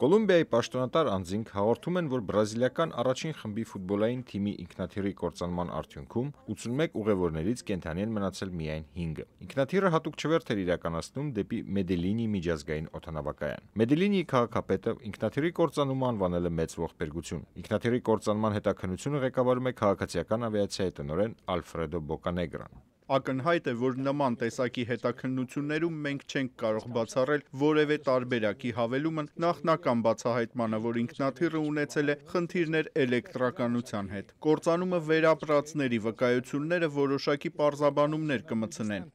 Կոլումբիայի պաշտոնատար անձինք հաղորդում են, որ բրազիլական առաջին խմբի ֆուտբոլային թիմի ինքնաթիռի կործանման արդյունքում 81 ուղևորներից կենդանի են մնացել միայն 5-ը։ Ինքնաթիռը հատուկ չվերթ էր իրականացնում դեպի Մեդելինի միջազգային օդանավակայան։ Մեդելինիի քաղաքապետը ինքնաթիռի կործանումը անվանել է մեծ ողբերգություն։ Ինքնաթիռի կործանման հետաքննությունը ղեկավարում է քաղաքացիական ավիացիայի տնօրեն Ալֆրեդո Բոկանեգրան։ Ակնհայտ է, որ նման տեսակի հետաքննություններում մենք չենք կարող բացառել որևէ տարբերակի հավելումն նախնական բացահայտմանը, որ ինքնաթիռը ունեցել է խնդիրներ էլեկտրականության հետ։ Կործանումը վերապրածների վկայությունները որոշակի պարզաբանումներ կմցնեն։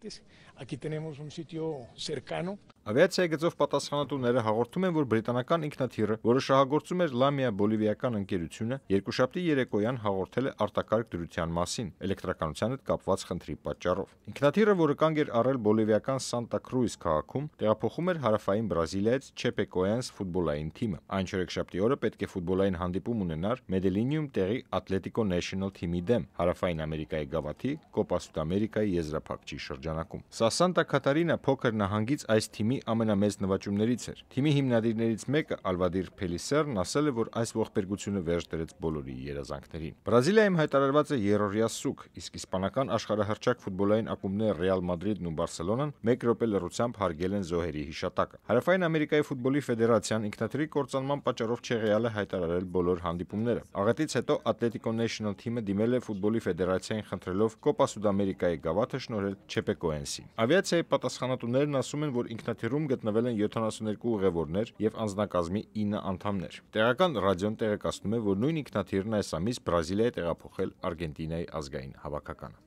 Aquí tenemos un sitio cercano Ավիացիայի գծով պատասխանատուները հաղորդում են, որ բրիտանական ինքնաթիռը, որը շահագործում էր Լամիա Բոլիվիական ընկերությունը, երկուշաբթի երեկոյան հաղորդել է արտակարգ դրության մասին էլեկտրականության հետ կապված խնդրի պատճառով։ Ինքնաթիռը, որը կանգ էր առել Բոլիվիական Սանտա Կրուզ քաղաքում, տեղափոխում էր հարավային Բրազիլիայից Չեպեկոյանս ֆուտբոլային թիմը։ Այն չորեքշաբթի օրը պետք է ֆուտբոլային հանդիպում ունենար Մեդելինիում տեղի Ատլետիկո Նեշնալ թիմի դեմ հարավային Ամերիկայի գավաթի Կոպա Սուդ Ամերիկայի եզրափակիչ շրջանակում։ Սա Սանտա Կատարինա փոքր նահանգից այս թիմի թիմի ամենամեծ նվաճումներից էր։ Թիմի հիմնադիրներից մեկը Ալվադիր Փելիսերն ասել է, որ այս ողբերգությունը վերջ դրեց բոլորի երազանքներին։ Բրազիլիայում հայտարարված է երրորդյա սուկ, իսկ իսպանական աշխարհահռչակ ֆուտբոլային ակումբները Ռեալ Մադրիդն ու Բարսելոնան 1 րոպե լրությամբ հարգել են զոհերի հիշատակը։ Հարավային Ամերիկայի ֆուտբոլի ֆեդերացիան ինքնաթիռի կորցանման պատճառով չեղյալ է հայտարարել բոլոր հանդիպումները։ Աղետից հետո Atletico National թիմը դիմել է ֆուտբոլի ֆեդերացիային խնդրելով Կոպա Սուդամերիկայի գավաթը շնորհել Չեպեկոենսին։ Ավիացիայի պատասխանատուներն ասում են, որ ինքնաթիռի շարքերում գտնվել են 72 ուղևորներ եւ անձնակազմի 9 անդամներ։ Տեղական ռադիոն տեղեկացնում է, որ նույն ինքնաթիռն այս ամիս Բրազիլիա է տեղափոխել Արգենտինայի ազգային հավաքականը։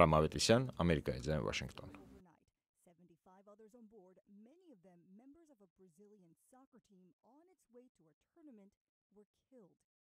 Արամ Ավետիսյան, Ամերիկայի ձայն Վաշինգտոն։ Brazilian soccer team on its way to a tournament were killed